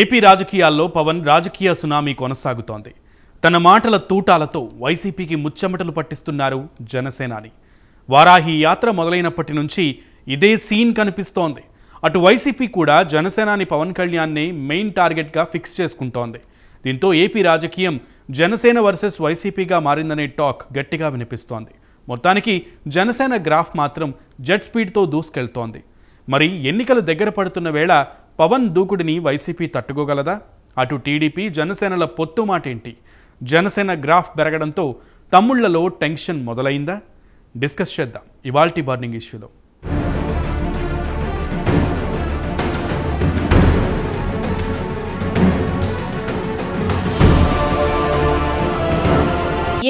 AP రాజకీయాల్లో పవన్ రాజకీయ tsunami కొనసాగుతోంది తన మాటల తూటాలతో వైసీపీకి ముచ్చెమటలు పట్టిస్తున్నారు జనసేనాని వారాహి యాత్ర మొదలైనప్పటి నుంచి ఇదే సీన్ కనిపిస్తోంది అటు వైసీపీ కూడా జనసేనాని పవన్ కళ్యాణ్ని మెయిన్ టార్గెట్గా ఫిక్స్ చేసుకుంటోంది దీంతో ఏపీ రాజకీయం జనసేన వర్సెస్ వైసీపీగా మారిందనే టాక్ గట్టిగా వినిపిస్తోంది మొత్తానికి జనసేన గ్రాఫ్ మాత్రం జెట్ స్పీడ్తో దూసుకెళ్తోంది మరి ఎన్నికలు దగ్గర పడుతున్న వేళ పవన్ దూకుడిని వైసీపీ తట్టుకోగలదా అటు టీడీపీ జనసేనల పొత్తు మాటేంటి జనసేన గ్రాఫ్ పెరగడంతో తమ్ముళ్లలో టెన్షన్ మొదలైందా డిస్కస్ చేద్దాం ఇవాల్టి బర్నింగ్ ఇష్యూలో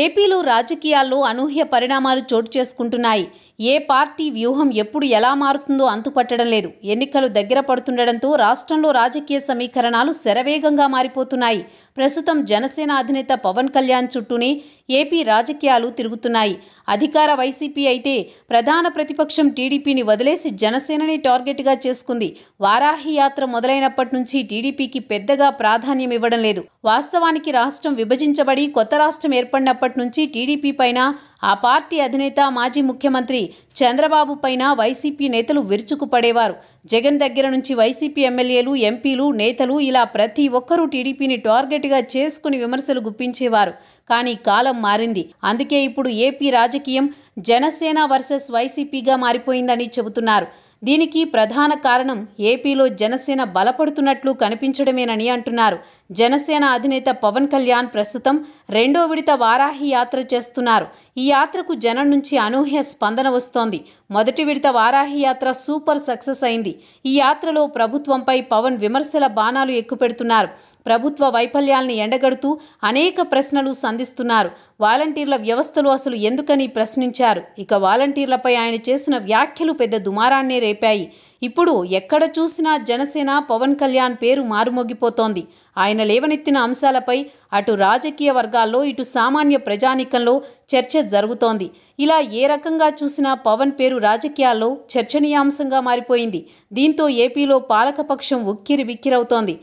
ఏపీలో రాజకీయాల్లో అనూహ్య పరిణామాలు చోటు చేసుకుంటున్నాయి ఏ పార్టీ వ్యూహం ఎప్పుడు ఎలా మారుతుందో అంతుపట్టడం లేదు ఎన్నికలు దగ్గర పడుతుండటంతో రాష్ట్రంలో రాజకీయ సమీకరణాలు శరవేగంగా మారిపోతున్నాయి ప్రస్తుతం జనసేన అధినేత పవన్ కళ్యాణ్ చుట్టూనే ఏపీ రాజకీయాలు తిరుగుతున్నాయి అధికార వైసీపీ అయితే ప్రధాన ప్రతిపక్షం టీడీపీని వదిలేసి జనసేనని టార్గెట్గా చేసుకుంది వారాహి యాత్ర మొదలైనప్పటి నుంచి టీడీపీకి పెద్దగా ప్రాధాన్యం ఇవ్వడం లేదు వాస్తవానికి రాష్ట్రం విభజించబడి కొత్త రాష్ట్రం ఏర్పడినప్పటి నుంచి టీడీపీ పైన ఆ పార్టీ అధినేత మాజీ ముఖ్యమంత్రి చంద్రబాబు పైన వైసీపీ నేతలు విరుచుకుపడేవారు జగన్ దగ్గర నుంచి వైసీపీ ఎమ్మెల్యేలు ఎంపీలు నేతలు ఇలా ప్రతి ఒక్కరూ టీడీపీని టార్గెట్గా చేసుకుని విమర్శలు గుప్పించేవారు కానీ కాలం మారింది అందుకే ఇప్పుడు ఏపీ రాజకీయం జనసేన వర్సెస్ వైసీపీగా మారిపోయిందని చెబుతున్నారు దీనికి ప్రధాన కారణం ఏపీలో జనసేన బలపడుతున్నట్లు కనిపించడమేనని అంటున్నారు జనసేన అధినేత పవన్ కళ్యాణ్ ప్రస్తుతం రెండో విడత వారాహి యాత్ర చేస్తున్నారు ఈ యాత్రకు జనం నుంచి అనూహ్య స్పందన వస్తోంది మొదటి విడత వారాహి యాత్ర సూపర్ సక్సెస్ అయింది ఈ యాత్రలో ప్రభుత్వంపై పవన్ విమర్శల బాణాలు ఎక్కుపెడుతున్నారు ప్రభుత్వ వైఫల్యాల్ని ఎండగడుతూ అనేక ప్రశ్నలు సంధిస్తున్నారు వాలంటీర్ల వ్యవస్థలు అసలు ఎందుకని ప్రశ్నించారు ఇక వాలంటీర్లపై ఆయన చేసిన వ్యాఖ్యలు పెద్ద దుమారాన్నే రేపాయి ఇప్పుడు ఎక్కడ చూసినా జనసేన పవన్ కళ్యాణ్ పేరు మారుమోగిపోతోంది ఆయన లేవనెత్తిన అంశాలపై అటు రాజకీయ వర్గాల్లో ఇటు సామాన్య ప్రజానీకంలో చర్చ జరుగుతోంది ఇలా ఏ రకంగా చూసినా పవన్ పేరు రాజకీయాల్లో చర్చనీయాంశంగా మారిపోయింది దీంతో ఏపీలో పాలకపక్షం ఉక్కిరి బిక్కిరవుతోంది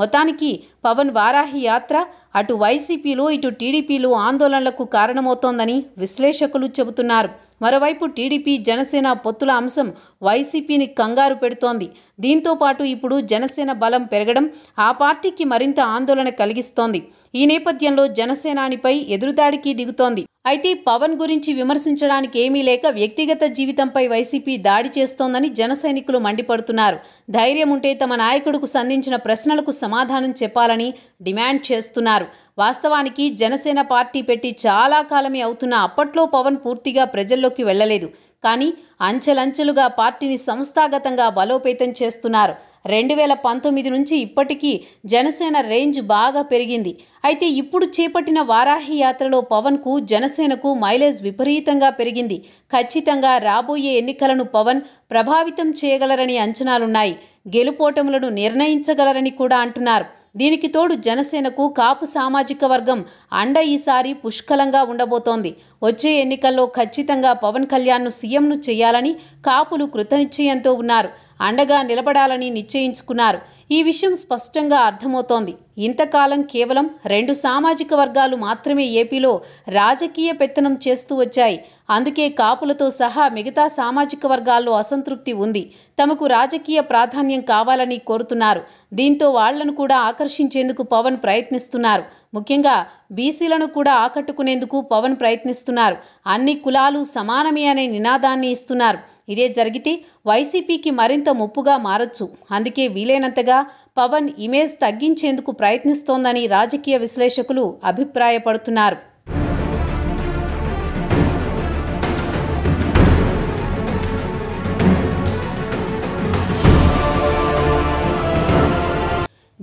మొత్తానికి పవన్ వారాహి యాత్ర అటు వైసీపీలో ఇటు టీడీపీలో ఆందోళనలకు కారణమవుతోందని విశ్లేషకులు చెబుతున్నారు మరోవైపు టీడీపీ జనసేన పొత్తుల అంశం వైసీపీని కంగారు పెడుతోంది దీంతో పాటు ఇప్పుడు జనసేన బలం పెరగడం ఆ పార్టీకి మరింత ఆందోళన కలిగిస్తోంది ఈ నేపథ్యంలో జనసేనానిపై ఎదురుదాడికి దిగుతోంది అయితే పవన్ గురించి విమర్శించడానికి ఏమీ లేక వ్యక్తిగత జీవితంపై వైసీపీ దాడి చేస్తోందని జన సైనికులు మండిపడుతున్నారు ధైర్యం ఉంటే తమ నాయకుడుకు సంధించిన ప్రశ్నలకు సమాధానం చెప్పాలని డిమాండ్ చేస్తున్నారు వాస్తవానికి జనసేన పార్టీ పెట్టి చాలా కాలమే అవుతున్న అప్పట్లో పవన్ పూర్తిగా ప్రజల్లోకి వెళ్లలేదు కానీ అంచెలంచెలుగా పార్టీని సంస్థాగతంగా బలోపేతం చేస్తున్నారు రెండు వేల పంతొమ్మిది నుంచి ఇప్పటికీ జనసేన రేంజ్ బాగా పెరిగింది అయితే ఇప్పుడు చేపట్టిన వారాహి యాత్రలో పవన్కు జనసేనకు మైలేజ్ విపరీతంగా పెరిగింది ఖచ్చితంగా రాబోయే ఎన్నికలను పవన్ ప్రభావితం చేయగలరని అంచనాలున్నాయి గెలుపోటములను నిర్ణయించగలరని కూడా అంటున్నారు దీనికి తోడు జనసేనకు కాపు సామాజిక వర్గం అండ ఈసారి పుష్కలంగా ఉండబోతోంది వచ్చే ఎన్నికల్లో ఖచ్చితంగా పవన్ కళ్యాణ్ను సీఎంను చేయాలని కాపులు కృతనిశ్చయంతో ఉన్నారు అండగా నిలబడాలని నిశ్చయించుకున్నారు ఈ విషయం స్పష్టంగా అర్థమవుతోంది ఇంతకాలం కేవలం రెండు సామాజిక వర్గాలు మాత్రమే ఏపీలో రాజకీయ పెత్తనం చేస్తూ వచ్చాయి అందుకే కాపులతో సహా మిగతా సామాజిక వర్గాల్లో అసంతృప్తి ఉంది తమకు రాజకీయ ప్రాధాన్యం కావాలని కోరుతున్నారు దీంతో వాళ్లను కూడా ఆకర్షించేందుకు పవన్ ప్రయత్నిస్తున్నారు ముఖ్యంగా బీసీలను కూడా ఆకట్టుకునేందుకు పవన్ ప్రయత్నిస్తున్నారు అన్ని కులాలు సమానమే అనే నినాదాన్ని ఇస్తున్నారు ఇదే జరిగితే వైసీపీకి మరింత ముప్పుగా మారచ్చు అందుకే వీలైనంతగా పవన్ ఇమేజ్ తగ్గించేందుకు ప్రయత్నిస్తోందని రాజకీయ విశ్లేషకులు అభిప్రాయపడుతున్నారు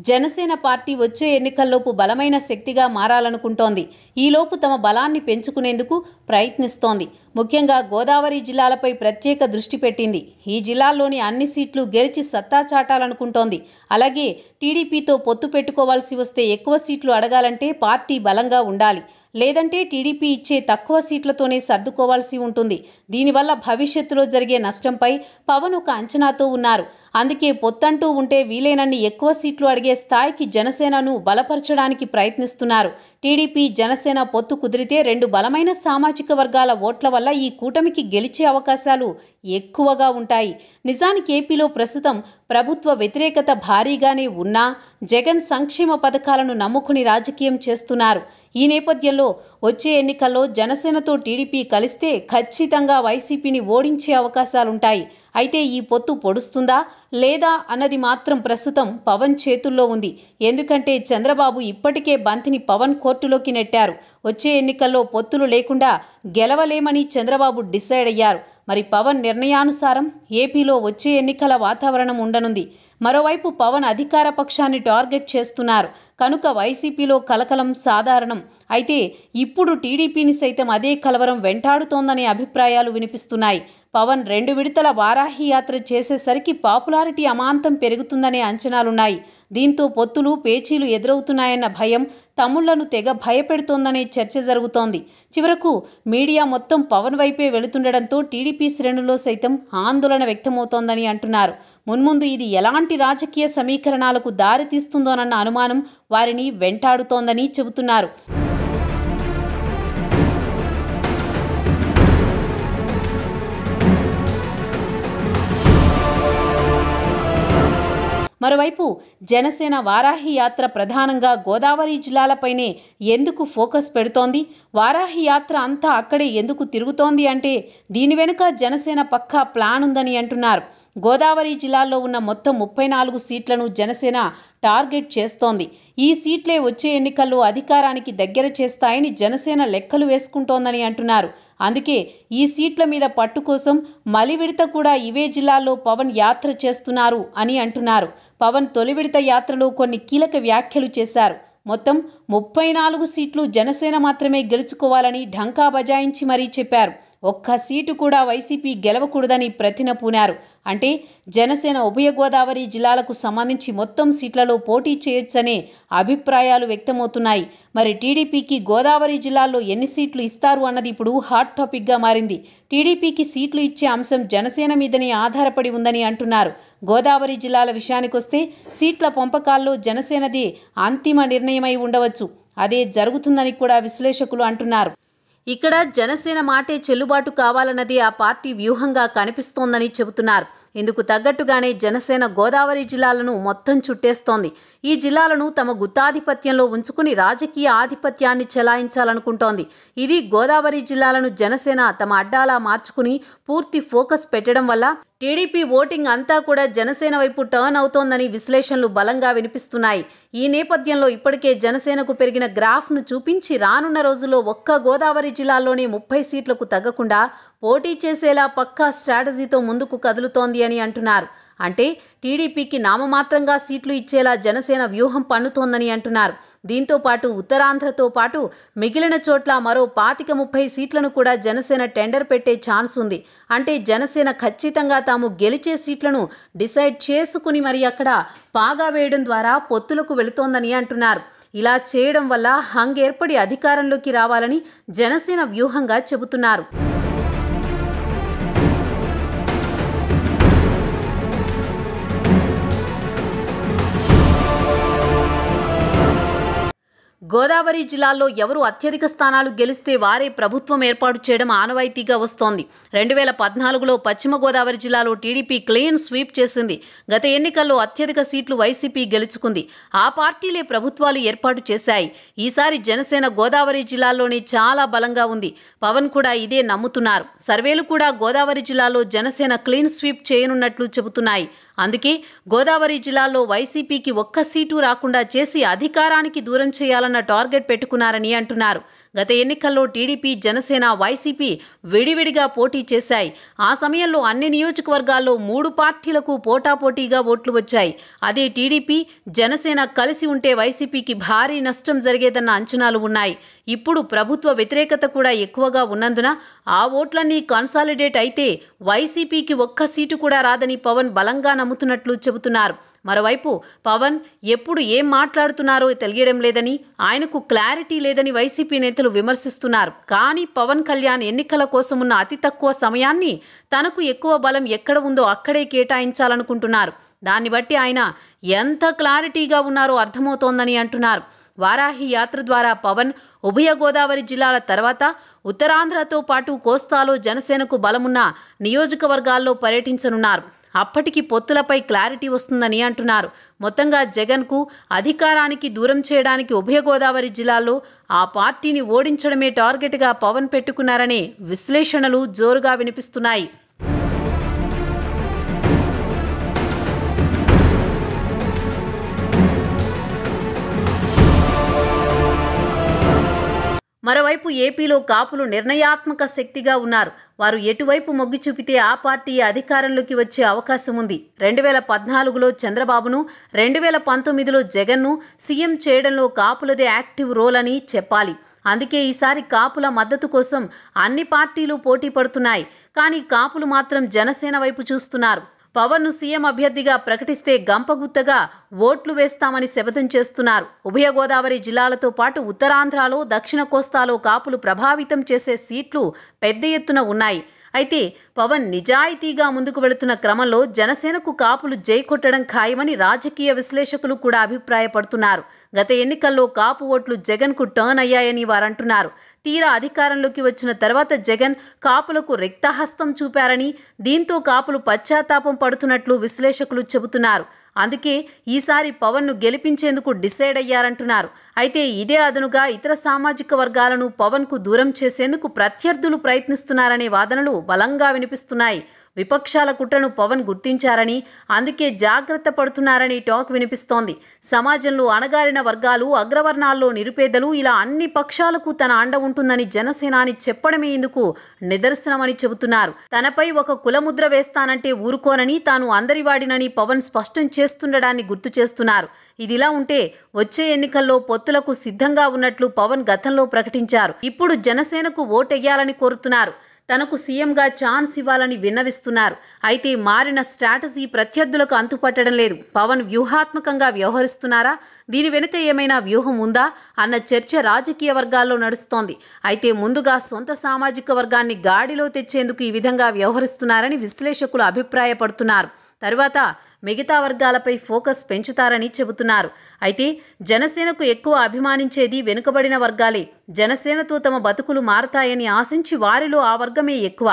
జనసేన పార్టీ వచ్చే ఎన్నికల్లోపు బలమైన శక్తిగా మారాలనుకుంటోంది ఈలోపు తమ బలాన్ని పెంచుకునేందుకు ప్రయత్నిస్తోంది ముఖ్యంగా గోదావరి జిల్లాలపై ప్రత్యేక దృష్టి పెట్టింది ఈ జిల్లాల్లోని అన్ని సీట్లు గెలిచి సత్తా చాటాలనుకుంటోంది అలాగే టీడీపీతో పొత్తు పెట్టుకోవాల్సి వస్తే ఎక్కువ సీట్లు అడగాలంటే పార్టీ బలంగా ఉండాలి లేదంటే టీడీపీ ఇచ్చే తక్కువ సీట్లతోనే సర్దుకోవాల్సి ఉంటుంది దీనివల్ల భవిష్యత్తులో జరిగే నష్టంపై పవన్ ఒక అంచనాతో ఉన్నారు అందుకే పొత్తంటూ ఉంటే వీలైనన్ని ఎక్కువ సీట్లు అడిగే స్థాయికి జనసేనను బలపరచడానికి ప్రయత్నిస్తున్నారు టీడీపీ జనసేన పొత్తు కుదిరితే రెండు బలమైన సామాజిక వర్గాల ఓట్ల వల్ల ఈ కూటమికి గెలిచే అవకాశాలు ఎక్కువగా ఉంటాయి నిజానికి ఏపీలో ప్రస్తుతం ప్రభుత్వ వ్యతిరేకత భారీగానే ఉన్నా జగన్ సంక్షేమ పథకాలను నమ్ముకుని రాజకీయం చేస్తున్నారు ఈ నేపథ్యంలో వచ్చే ఎన్నికల్లో జనసేనతో టీడీపీ కలిస్తే ఖచ్చితంగా వైసీపీని ఓడించే అవకాశాలుంటాయి అయితే ఈ పొత్తు పొడుస్తుందా లేదా అన్నది మాత్రం ప్రస్తుతం పవన్ చేతుల్లో ఉంది ఎందుకంటే చంద్రబాబు ఇప్పటికే బంతిని పవన్ కోర్టులోకి నెట్టారు వచ్చే ఎన్నికల్లో పొత్తులు లేకుండా గెలవలేమని చంద్రబాబు డిసైడ్ అయ్యారు మరి పవన్ నిర్ణయానుసారం ఏపీలో వచ్చే ఎన్నికల వాతావరణం ఉండనుంది మరోవైపు పవన్ అధికార పక్షాన్ని టార్గెట్ చేస్తున్నారు కనుక వైసీపీలో కలకలం సాధారణం అయితే ఇప్పుడు టీడీపీని సైతం అదే కలవరం వెంటాడుతోందనే అభిప్రాయాలు వినిపిస్తున్నాయి పవన్ రెండు విడతల వారాహి యాత్ర చేసేసరికి పాపులారిటీ అమాంతం పెరుగుతుందనే అంచనాలున్నాయి దీంతో పొత్తులు పేచీలు ఎదురవుతున్నాయన్న భయం తమ్ముళ్లను తెగ భయపెడుతోందనే చర్చ జరుగుతోంది చివరకు మీడియా మొత్తం పవన్ వైపే వెళుతుండడంతో టీడీపీ శ్రేణుల్లో సైతం ఆందోళన వ్యక్తమవుతోందని అంటున్నారు మున్ముందు ఇది ఎలాంటి రాజకీయ సమీకరణాలకు దారితీస్తుందోనన్న అనుమానం వారిని వెంటాడుతోందని చెబుతున్నారు మరోవైపు జనసేన వారాహి యాత్ర ప్రధానంగా గోదావరి జిల్లాలపైనే ఎందుకు ఫోకస్ పెడుతోంది వారాహి యాత్ర అంతా అక్కడే ఎందుకు తిరుగుతోంది అంటే దీని వెనుక జనసేన పక్కా ప్లాన్ ఉందని అంటున్నారు గోదావరి జిల్లాలో ఉన్న మొత్తం ముప్పై నాలుగు సీట్లను జనసేన టార్గెట్ చేస్తోంది ఈ సీట్లే వచ్చే ఎన్నికల్లో అధికారానికి దగ్గర చేస్తాయని జనసేన లెక్కలు వేసుకుంటోందని అంటున్నారు అందుకే ఈ సీట్ల మీద పట్టు కోసం మలివిడత కూడా ఇవే జిల్లాల్లో పవన్ యాత్ర చేస్తున్నారు అని అంటున్నారు పవన్ తొలి విడత యాత్రలో కొన్ని కీలక వ్యాఖ్యలు చేశారు మొత్తం ముప్పై నాలుగు సీట్లు జనసేన మాత్రమే గెలుచుకోవాలని ఢంకా బజాయించి మరీ చెప్పారు ఒక్క సీటు కూడా వైసీపీ గెలవకూడదని ప్రతిన పూనారు అంటే జనసేన ఉభయ గోదావరి జిల్లాలకు సంబంధించి మొత్తం సీట్లలో పోటీ చేయొచ్చనే అభిప్రాయాలు వ్యక్తమవుతున్నాయి మరి టీడీపీకి గోదావరి జిల్లాల్లో ఎన్ని సీట్లు ఇస్తారు అన్నది ఇప్పుడు హాట్ టాపిక్గా మారింది టీడీపీకి సీట్లు ఇచ్చే అంశం జనసేన మీదనే ఆధారపడి ఉందని అంటున్నారు గోదావరి జిల్లాల విషయానికొస్తే సీట్ల పంపకాల్లో జనసేనది అంతిమ నిర్ణయమై ఉండవచ్చు అదే జరుగుతుందని కూడా విశ్లేషకులు అంటున్నారు ఇక్కడ జనసేన మాటే చెల్లుబాటు కావాలన్నది ఆ పార్టీ వ్యూహంగా కనిపిస్తోందని చెబుతున్నారు ఇందుకు తగ్గట్టుగానే జనసేన గోదావరి జిల్లాలను మొత్తం చుట్టేస్తోంది ఈ జిల్లాలను తమ గుత్తాధిపత్యంలో ఉంచుకుని రాజకీయ ఆధిపత్యాన్ని చెలాయించాలనుకుంటోంది ఇది గోదావరి జిల్లాలను జనసేన తమ అడ్డాలా మార్చుకుని పూర్తి ఫోకస్ పెట్టడం వల్ల టీడీపీ ఓటింగ్ అంతా కూడా జనసేన వైపు టర్న్ అవుతోందని విశ్లేషణలు బలంగా వినిపిస్తున్నాయి ఈ నేపథ్యంలో ఇప్పటికే జనసేనకు పెరిగిన గ్రాఫ్ను చూపించి రానున్న రోజుల్లో ఒక్క గోదావరి జిల్లాలోనే ముప్పై సీట్లకు తగ్గకుండా పోటీ చేసేలా పక్కా స్ట్రాటజీతో ముందుకు కదులుతోంది అని అంటున్నారు అంటే టీడీపీకి నామమాత్రంగా సీట్లు ఇచ్చేలా జనసేన వ్యూహం పన్నుతోందని అంటున్నారు దీంతో పాటు ఉత్తరాంధ్రతో పాటు మిగిలిన చోట్ల మరో పాతిక ముప్పై సీట్లను కూడా జనసేన టెండర్ పెట్టే ఛాన్స్ ఉంది అంటే జనసేన ఖచ్చితంగా తాము గెలిచే సీట్లను డిసైడ్ చేసుకుని మరి అక్కడ పాగా వేయడం ద్వారా పొత్తులకు వెళుతోందని అంటున్నారు ఇలా చేయడం వల్ల హంగ్ ఏర్పడి అధికారంలోకి రావాలని జనసేన వ్యూహంగా చెబుతున్నారు గోదావరి జిల్లాల్లో ఎవరు అత్యధిక స్థానాలు గెలిస్తే వారే ప్రభుత్వం ఏర్పాటు చేయడం ఆనవాయితీగా వస్తోంది రెండు వేల పద్నాలుగులో పశ్చిమ గోదావరి జిల్లాలో టీడీపీ క్లీన్ స్వీప్ చేసింది గత ఎన్నికల్లో అత్యధిక సీట్లు వైసీపీ గెలుచుకుంది ఆ పార్టీలే ప్రభుత్వాలు ఏర్పాటు చేశాయి ఈసారి జనసేన గోదావరి జిల్లాలోనే చాలా బలంగా ఉంది పవన్ కూడా ఇదే నమ్ముతున్నారు సర్వేలు కూడా గోదావరి జిల్లాలో జనసేన క్లీన్ స్వీప్ చేయనున్నట్లు చెబుతున్నాయి అందుకే గోదావరి జిల్లాలో వైసీపీకి ఒక్క సీటు రాకుండా చేసి అధికారానికి దూరం చేయాలన్న టార్గెట్ పెట్టుకున్నారని అంటున్నారు గత ఎన్నికల్లో టీడీపీ జనసేన వైసీపీ విడివిడిగా పోటీ చేశాయి ఆ సమయంలో అన్ని నియోజకవర్గాల్లో మూడు పార్టీలకు పోటాపోటీగా ఓట్లు వచ్చాయి అదే టీడీపీ జనసేన కలిసి ఉంటే వైసీపీకి భారీ నష్టం జరిగేదన్న అంచనాలు ఉన్నాయి ఇప్పుడు ప్రభుత్వ వ్యతిరేకత కూడా ఎక్కువగా ఉన్నందున ఆ ఓట్లన్నీ కన్సాలిడేట్ అయితే వైసీపీకి ఒక్క సీటు కూడా రాదని పవన్ బలంగా నమ్ముతున్నట్లు చెబుతున్నారు మరోవైపు పవన్ ఎప్పుడు ఏం మాట్లాడుతున్నారో తెలియడం లేదని ఆయనకు క్లారిటీ లేదని వైసీపీ నేతలు విమర్శిస్తున్నారు కానీ పవన్ కళ్యాణ్ ఎన్నికల కోసం ఉన్న అతి తక్కువ సమయాన్ని తనకు ఎక్కువ బలం ఎక్కడ ఉందో అక్కడే కేటాయించాలనుకుంటున్నారు దాన్ని బట్టి ఆయన ఎంత క్లారిటీగా ఉన్నారో అర్థమవుతోందని అంటున్నారు వారాహి యాత్ర ద్వారా పవన్ ఉభయ గోదావరి జిల్లాల తర్వాత ఉత్తరాంధ్రతో పాటు కోస్తాలో జనసేనకు బలమున్న నియోజకవర్గాల్లో పర్యటించనున్నారు అప్పటికి పొత్తులపై క్లారిటీ వస్తుందని అంటున్నారు మొత్తంగా జగన్కు అధికారానికి దూరం చేయడానికి ఉభయ గోదావరి జిల్లాల్లో ఆ పార్టీని ఓడించడమే టార్గెట్గా పవన్ పెట్టుకున్నారనే విశ్లేషణలు జోరుగా వినిపిస్తున్నాయి మరోవైపు ఏపీలో కాపులు నిర్ణయాత్మక శక్తిగా ఉన్నారు వారు ఎటువైపు మొగ్గు చూపితే ఆ పార్టీ అధికారంలోకి వచ్చే అవకాశం ఉంది రెండు వేల పద్నాలుగులో చంద్రబాబును రెండు వేల పంతొమ్మిదిలో జగన్ను సీఎం చేయడంలో కాపులదే యాక్టివ్ రోల్ అని చెప్పాలి అందుకే ఈసారి కాపుల మద్దతు కోసం అన్ని పార్టీలు పోటీ పడుతున్నాయి కానీ కాపులు మాత్రం జనసేన వైపు చూస్తున్నారు పవన్ను సీఎం అభ్యర్థిగా ప్రకటిస్తే గంపగుత్తగా ఓట్లు వేస్తామని శపథం చేస్తున్నారు ఉభయ గోదావరి జిల్లాలతో పాటు ఉత్తరాంధ్రలో దక్షిణ కోస్తాలో కాపులు ప్రభావితం చేసే సీట్లు పెద్ద ఎత్తున ఉన్నాయి అయితే పవన్ నిజాయితీగా ముందుకు వెళుతున్న క్రమంలో జనసేనకు కాపులు జై కొట్టడం ఖాయమని రాజకీయ విశ్లేషకులు కూడా అభిప్రాయపడుతున్నారు గత ఎన్నికల్లో కాపు ఓట్లు జగన్కు టర్న్ అయ్యాయని వారంటున్నారు తీరా అధికారంలోకి వచ్చిన తర్వాత జగన్ కాపులకు రిక్తహస్తం చూపారని దీంతో కాపులు పశ్చాత్తాపం పడుతున్నట్లు విశ్లేషకులు చెబుతున్నారు అందుకే ఈసారి పవన్ను గెలిపించేందుకు డిసైడ్ అయ్యారంటున్నారు అయితే ఇదే అదనుగా ఇతర సామాజిక వర్గాలను పవన్కు దూరం చేసేందుకు ప్రత్యర్థులు ప్రయత్నిస్తున్నారనే వాదనలు బలంగా వినిపిస్తున్నాయి విపక్షాల కుట్రను పవన్ గుర్తించారని అందుకే జాగ్రత్త పడుతున్నారని టాక్ వినిపిస్తోంది సమాజంలో అణగారిన వర్గాలు అగ్రవర్ణాల్లో నిరుపేదలు ఇలా అన్ని పక్షాలకు తన అండ ఉంటుందని జనసేనాని చెప్పడమే ఇందుకు నిదర్శనమని చెబుతున్నారు తనపై ఒక కులముద్ర వేస్తానంటే ఊరుకోనని తాను అందరివాడినని పవన్ స్పష్టం చేస్తుండడాన్ని గుర్తు చేస్తున్నారు ఇదిలా ఉంటే వచ్చే ఎన్నికల్లో పొత్తులకు సిద్ధంగా ఉన్నట్లు పవన్ గతంలో ప్రకటించారు ఇప్పుడు జనసేనకు ఓటెయ్యాలని కోరుతున్నారు తనకు సీఎంగా ఛాన్స్ ఇవ్వాలని విన్నవిస్తున్నారు అయితే మారిన స్ట్రాటజీ ప్రత్యర్థులకు అంతుపట్టడం లేదు పవన్ వ్యూహాత్మకంగా వ్యవహరిస్తున్నారా దీని వెనుక ఏమైనా వ్యూహం ఉందా అన్న చర్చ రాజకీయ వర్గాల్లో నడుస్తోంది అయితే ముందుగా సొంత సామాజిక వర్గాన్ని గాడిలో తెచ్చేందుకు ఈ విధంగా వ్యవహరిస్తున్నారని విశ్లేషకులు అభిప్రాయపడుతున్నారు తర్వాత మిగతా వర్గాలపై ఫోకస్ పెంచుతారని చెబుతున్నారు అయితే జనసేనకు ఎక్కువ అభిమానించేది వెనుకబడిన వర్గాలే జనసేనతో తమ బతుకులు మారతాయని ఆశించి వారిలో ఆ వర్గమే ఎక్కువ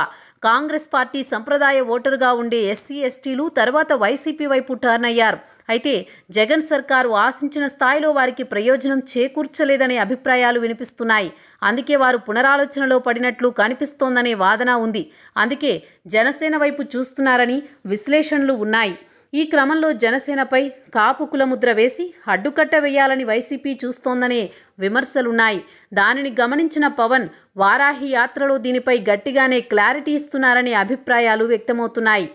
కాంగ్రెస్ పార్టీ సంప్రదాయ ఓటరుగా ఉండే ఎస్సీ ఎస్టీలు తర్వాత వైసీపీ వైపు టర్న్ అయ్యారు అయితే జగన్ సర్కారు ఆశించిన స్థాయిలో వారికి ప్రయోజనం చేకూర్చలేదనే అభిప్రాయాలు వినిపిస్తున్నాయి అందుకే వారు పునరాలోచనలో పడినట్లు కనిపిస్తోందనే వాదన ఉంది అందుకే జనసేన వైపు చూస్తున్నారని విశ్లేషణలు ఉన్నాయి ఈ క్రమంలో జనసేనపై కాపు కులముద్ర వేసి అడ్డుకట్ట వేయాలని వైసీపీ చూస్తోందనే విమర్శలున్నాయి దానిని గమనించిన పవన్ వారాహి యాత్రలో దీనిపై గట్టిగానే క్లారిటీ ఇస్తున్నారనే అభిప్రాయాలు వ్యక్తమవుతున్నాయి